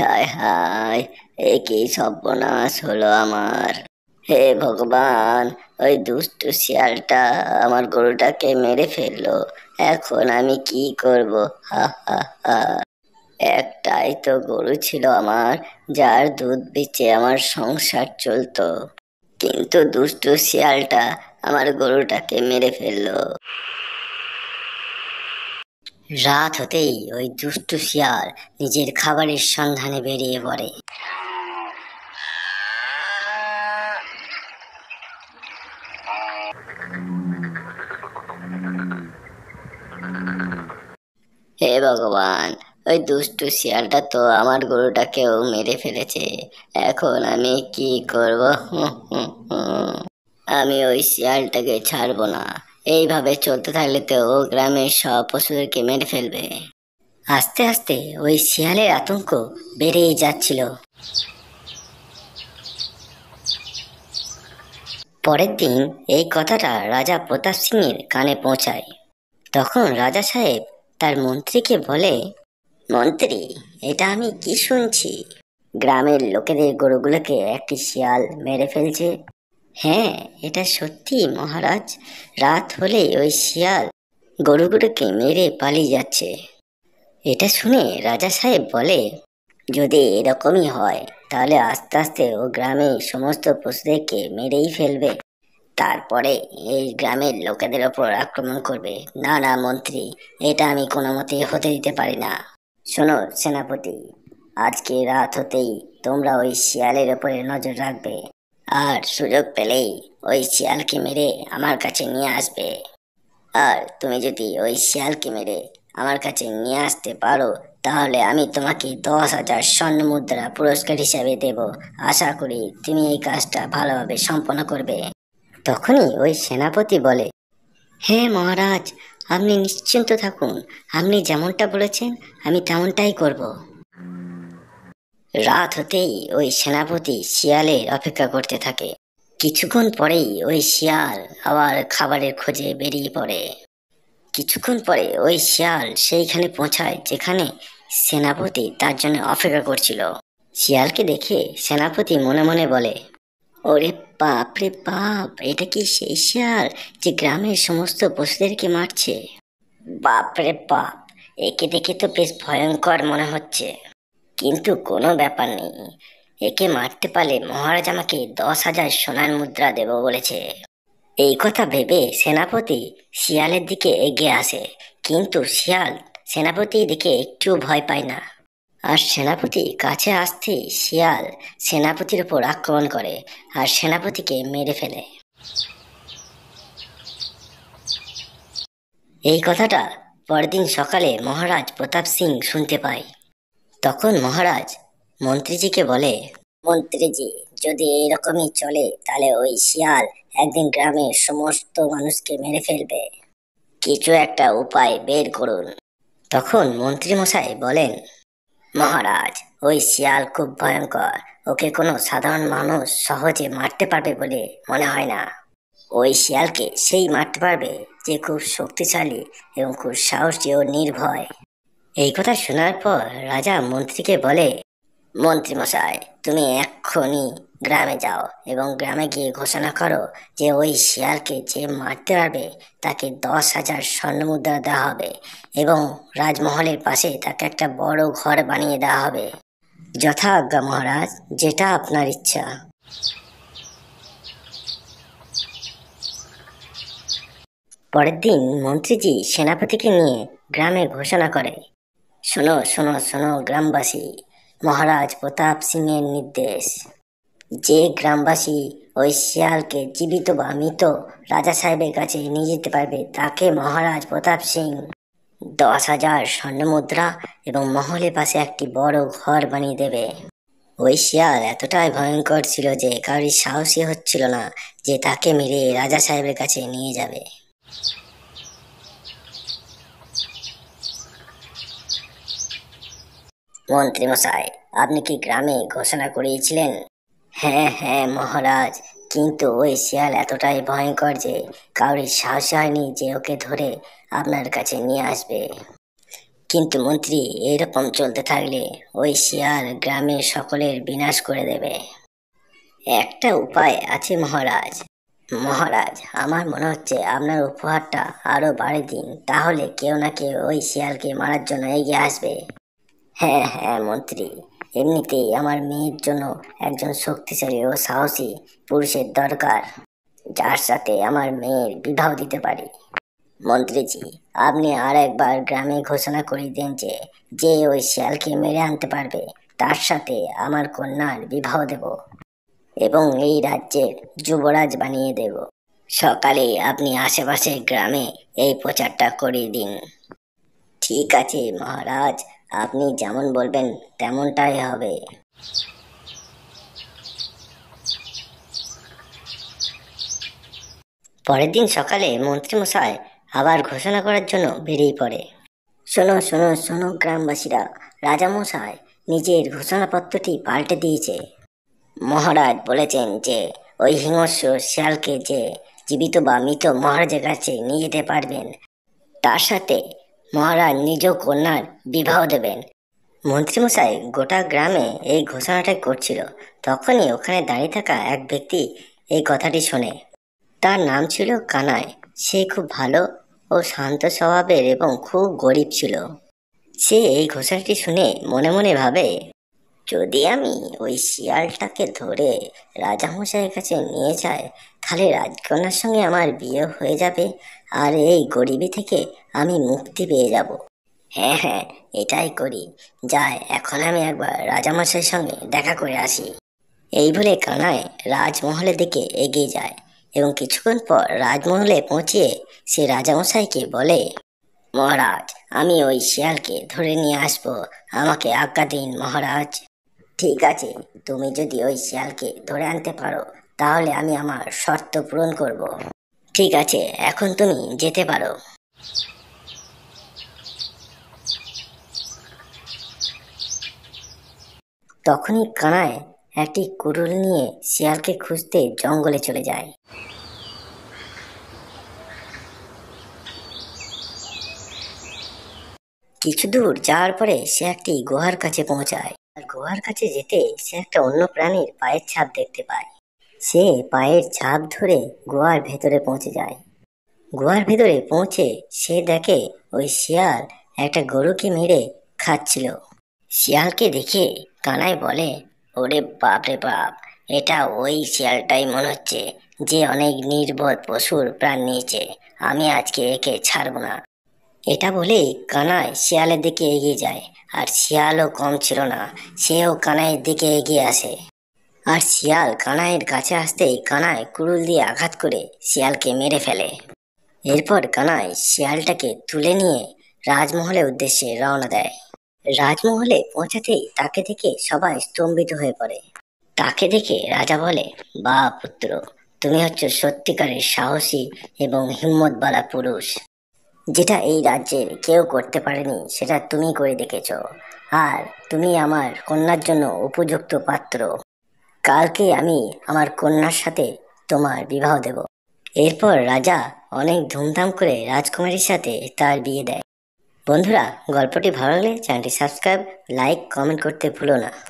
হায় হায় হায় এ কি সর্বনাশ হলো আমার হে ভগবান ওই দুষ্টু শিয়ালটা আমার গরুটাকে মেরে ফেললো এখন আমি কি করব হা হা হা একটাই তো গরু ছিল আমার যার দুধ বেচে আমার সংসার চলতো কিন্তু দুষ্টু শিয়ালটা আমার গরুটাকে মেরে ফেললো রাত হতেই ওই দুষ্টু শিয়াল নিজের খাবারের সন্ধানে বেরিয়ে পড়ে হে ভগবান ওই দুষ্টু শিয়ালটা তো আমার গরুটাকেও মেরে ফেলেছে এখন আমি কি করব আমি ওই শিয়ালটাকে ছাড়বো না এইভাবে চলতে থাকলে তো ও গ্রামের সব পশুদেরকে মেরে ফেলবে আস্তে আস্তে ওই শিয়ালের আতঙ্ক বেড়েই যাচ্ছিল পরের দিন এই কথাটা রাজা প্রতাপ সিংয়ের কানে পৌঁছায় তখন রাজা সাহেব তার মন্ত্রীকে বলে মন্ত্রী এটা আমি কি শুনছি গ্রামের লোকেদের গরুগুলোকে একটি শিয়াল মেরে ফেলছে হ্যাঁ এটা সত্যি মহারাজ রাত হলে ওই শিয়াল গরুগুলোকে মেরে পালিয়ে যাচ্ছে এটা শুনে রাজা সাহেব বলে যদি এরকমই হয় তাহলে আস্তে আস্তে ও গ্রামে সমস্ত পশুদেরকে মেরেই ফেলবে তারপরে এই গ্রামের লোকেদের ওপর আক্রমণ করবে না না মন্ত্রী এটা আমি কোনো মতেই হতে দিতে পারি না শোনো সেনাপতি আজকে রাত হতেই তোমরা ওই শিয়ালের ওপরে নজর রাখবে আর সুযোগ পেলেই ওই শিয়ালকে মেরে আমার কাছে নিয়ে আসবে আর তুমি যদি ওই শিয়ালকে মেরে আমার কাছে নিয়ে আসতে পারো তাহলে আমি তোমাকে দশ হাজার স্বর্ণ মুদ্রা পুরস্কার হিসাবে দেব আশা করি তুমি এই কাজটা ভালোভাবে সম্পন্ন করবে তখনই ওই সেনাপতি বলে হ্যাঁ মহারাজ আপনি নিশ্চিন্ত থাকুন আপনি যেমনটা বলেছেন আমি তেমনটাই করবো রাত হতেই ওই সেনাপতি শিয়ালের অপেক্ষা করতে থাকে কিছুক্ষণ পরেই ওই শিয়াল আবার খাবারের খোঁজে বেরিয়ে পড়ে কিছুক্ষণ পরে ওই শিয়াল সেইখানে পৌঁছায় যেখানে সেনাপতি তার জন্য অপেক্ষা করছিল শিয়ালকে দেখে সেনাপতি মনে মনে বলে ওরে বাপ রে বাপ এটা কি সেই শিয়াল যে গ্রামের সমস্ত পশুদেরকে মারছে বাপ রে বাপ একে দেখে তো বেশ ভয়ঙ্কর মনে হচ্ছে কিন্তু কোনো ব্যাপার নেই একে মারতে পারলে মহারাজ আমাকে দশ হাজার সোনার মুদ্রা দেব বলেছে এই কথা ভেবে সেনাপতি শিয়ালের দিকে এগিয়ে আসে কিন্তু শিয়াল সেনাপতি দিকে একটু ভয় পায় না আর সেনাপতি কাছে আসতে শিয়াল সেনাপতির ওপর আক্রমণ করে আর সেনাপতিকে মেরে ফেলে এই কথাটা পরদিন সকালে মহারাজ প্রতাপ সিং শুনতে পায় তখন মহারাজ মন্ত্রীজিকে বলে মন্ত্রীজি যদি এরকমই চলে তাহলে ওই শিয়াল একদিন গ্রামের সমস্ত মানুষকে মেরে ফেলবে কিছু একটা উপায় বের করুন তখন মন্ত্রী মশাই বলেন মহারাজ ওই শিয়াল খুব ভয়ঙ্কর ওকে কোনো সাধারণ মানুষ সহজে মারতে পারবে বলে মনে হয় না ওই শিয়ালকে সেই মারতে পারবে যে খুব শক্তিশালী এবং খুব সাহসী ও নির্ভয় এই কথা শোনার পর রাজা মন্ত্রীকে বলে মন্ত্রী মশাই তুমি এক্ষুনি গ্রামে যাও এবং গ্রামে গিয়ে ঘোষণা করো যে ওই শিয়ালকে যে মারতে পারবে তাকে দশ হাজার স্বর্ণ মুদ্রা দেওয়া হবে এবং রাজমহলের পাশে তাকে একটা বড় ঘর বানিয়ে দেওয়া হবে যথা আজ্ঞা মহারাজ যেটা আপনার ইচ্ছা পরের দিন মন্ত্রীজি সেনাপতিকে নিয়ে গ্রামে ঘোষণা করে শোনো শোনো শোনো গ্রামবাসী মহারাজ প্রতাপ সিংয়ের নির্দেশ যে গ্রামবাসী ওই শিয়ালকে জীবিত বা মৃত রাজা সাহেবের কাছে নিয়ে যেতে পারবে তাকে মহারাজ প্রতাপ সিং দশ হাজার স্বর্ণ মুদ্রা এবং মহলের পাশে একটি বড় ঘর বানিয়ে দেবে ওই শিয়াল এতটাই ভয়ঙ্কর ছিল যে কারোর সাহসী হচ্ছিল না যে তাকে মেরে রাজা সাহেবের কাছে নিয়ে যাবে মন্ত্রীমশাই আপনি কি গ্রামে ঘোষণা করিয়েছিলেন হ্যাঁ হ্যাঁ মহারাজ কিন্তু ওই শিয়াল এতটাই ভয়ঙ্কর যে কাউরি সাহস হয়নি যে ওকে ধরে আপনার কাছে নিয়ে আসবে কিন্তু মন্ত্রী এরকম চলতে থাকলে ওই শিয়াল গ্রামের সকলের বিনাশ করে দেবে একটা উপায় আছে মহারাজ মহারাজ আমার মনে হচ্ছে আপনার উপহারটা আরও বাড়ে দিন তাহলে কেউ না কেউ ওই শিয়ালকে মারার জন্য এগিয়ে আসবে হ্যাঁ হ্যাঁ মন্ত্রী এমনিতেই আমার মেয়ের জন্য একজন শক্তিশালী ও সাহসী পুরুষের দরকার যার সাথে আমার মেয়ের বিবাহ দিতে পারি মন্ত্রীজি আপনি আর একবার গ্রামে ঘোষণা করে দিন যে যে ওই শিয়ালকে মেরে আনতে পারবে তার সাথে আমার কন্যার বিবাহ দেব এবং এই রাজ্যের যুবরাজ বানিয়ে দেব সকালে আপনি আশেপাশের গ্রামে এই প্রচারটা করে দিন ঠিক আছে মহারাজ আপনি যেমন বলবেন তেমনটাই হবে পরের দিন সকালে মন্ত্রীমশাই আবার ঘোষণা করার জন্য বেরিয়ে পড়ে শোনো শোনো শোনো গ্রামবাসীরা রাজামশাই নিজের ঘোষণাপত্রটি পাল্টে দিয়েছে মহারাজ বলেছেন যে ওই হিংস্র শিয়ালকে যে জীবিত বা মৃত মহারাজের কাছে নিয়ে যেতে পারবেন তার সাথে মহারাজ নিজ কন্যার বিবাহ দেবেন মন্ত্রীমশাই গোটা গ্রামে এই ঘোষণাটা করছিল তখনই ওখানে দাঁড়িয়ে থাকা এক ব্যক্তি এই কথাটি শোনে তার নাম ছিল কানায় সে খুব ভালো ও শান্ত স্বভাবের এবং খুব গরিব ছিল সে এই ঘোষণাটি শুনে মনে মনে ভাবে যদি আমি ওই শিয়ালটাকে ধরে রাজামশাইয়ের কাছে নিয়ে যাই তাহলে রাজকন্যার সঙ্গে আমার বিয়ে হয়ে যাবে আর এই গরিবি থেকে আমি মুক্তি পেয়ে যাব হ্যাঁ হ্যাঁ এটাই করি যাই এখন আমি একবার রাজামশাইয়ের সঙ্গে দেখা করে আসি এই বলে কানায় রাজমহলের দিকে এগিয়ে যায় এবং কিছুক্ষণ পর রাজমহলে পৌঁছিয়ে সে রাজামশাইকে বলে মহারাজ আমি ওই শিয়ালকে ধরে নিয়ে আসব আমাকে আজ্ঞা দিন মহারাজ ঠিক আছে তুমি যদি ওই শিয়ালকে ধরে আনতে পারো তাহলে আমি আমার শর্ত পূরণ করব। ঠিক আছে এখন তুমি যেতে পারো তখনই কানায় একটি কুড়ুল নিয়ে শিয়ালকে খুঁজতে জঙ্গলে চলে যায় কিছু দূর যাওয়ার পরে সে একটি গুহার কাছে পৌঁছায় আর গুহার কাছে যেতে সে একটা অন্য প্রাণীর পায়ের ছাদ দেখতে পায় সে পায়ের ছাপ ধরে গোয়ার ভেতরে পৌঁছে যায় গোয়ার ভেতরে পৌঁছে সে দেখে ওই শিয়াল একটা গরুকে মেরে খাচ্ছিল শিয়ালকে দেখে কানাই বলে ওরে বাপরে বাপ এটা ওই শিয়ালটাই মনে হচ্ছে যে অনেক নির্বোধ পশুর প্রাণ নিয়েছে আমি আজকে একে ছাড়ব না এটা বলেই কানাই শিয়ালের দিকে এগিয়ে যায় আর শিয়ালও কম ছিল না সেও কানাইয়ের দিকে এগিয়ে আসে আর শিয়াল কানাইয়ের কাছে আসতেই কানাই কুড়ুল দিয়ে আঘাত করে শিয়ালকে মেরে ফেলে এরপর কানাই শিয়ালটাকে তুলে নিয়ে রাজমহলের উদ্দেশ্যে রওনা দেয় রাজমহলে পৌঁছাতেই তাকে দেখে সবাই স্তম্ভিত হয়ে পড়ে তাকে দেখে রাজা বলে বা পুত্র তুমি হচ্ছে সত্যিকারের সাহসী এবং হিম্মতবালা পুরুষ যেটা এই রাজ্যের কেউ করতে পারেনি সেটা তুমি করে দেখেছ আর তুমি আমার কন্যার জন্য উপযুক্ত পাত্র কালকে আমি আমার কন্যার সাথে তোমার বিবাহ দেব এরপর রাজা অনেক ধুমধাম করে রাজকুমারীর সাথে তার বিয়ে দেয় বন্ধুরা গল্পটি ভালো লাগলে চ্যানেলটি সাবস্ক্রাইব লাইক কমেন্ট করতে ভুলো না